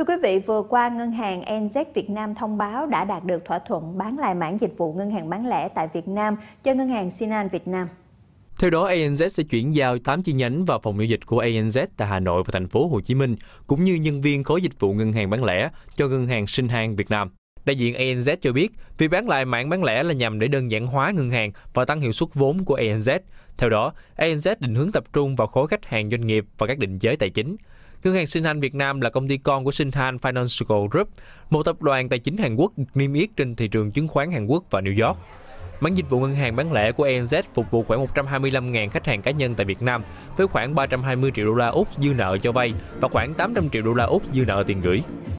Thưa quý vị, vừa qua ngân hàng NZ Việt Nam thông báo đã đạt được thỏa thuận bán lại mảng dịch vụ ngân hàng bán lẻ tại Việt Nam cho ngân hàng Sinan Việt Nam. Theo đó, ANZ sẽ chuyển giao 8 chi nhánh và phòng giao dịch của ANZ tại Hà Nội và thành phố Hồ Chí Minh, cũng như nhân viên khối dịch vụ ngân hàng bán lẻ cho ngân hàng Sinh Hang Việt Nam. Đại diện ANZ cho biết, việc bán lại mạng bán lẻ là nhằm để đơn giản hóa ngân hàng và tăng hiệu suất vốn của ANZ. Theo đó, ANZ định hướng tập trung vào khối khách hàng doanh nghiệp và các định giới tài chính. Ngân hàng Shinhan Việt Nam là công ty con của Shinhan Financial Group, một tập đoàn tài chính Hàn Quốc được niêm yết trên thị trường chứng khoán Hàn Quốc và New York. Bán dịch vụ ngân hàng bán lẻ của ANZ phục vụ khoảng 125.000 khách hàng cá nhân tại Việt Nam với khoảng 320 triệu đô la Úc dư nợ cho vay và khoảng 800 triệu đô la Úc dư nợ tiền gửi.